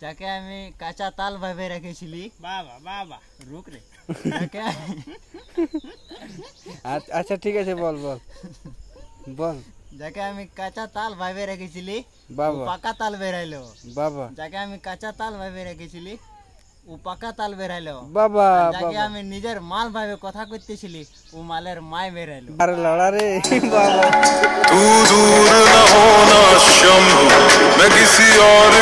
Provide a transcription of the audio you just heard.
যাকে আমি কাঁচা তাল ভাবে রেখেছিলি বাবা বাবা রুক রে আচ্ছা ঠিক আছে বল বল বল যাকে আমি কাঁচা তাল ভাবে রেখেছিলি বাবা পাকা তাল বেরাইলো বাবা যাকে আমি কাঁচা তাল ভাবে রেখেছিলি ও পাকা তাল বেরাইলো বাবা যাকে আমি নিজের মাল ভাবে কথা করতেছিলি ও মালের মাই বেরাইলো আরে লড়া রে বাবা দূর না হো না শম মে কিসি অর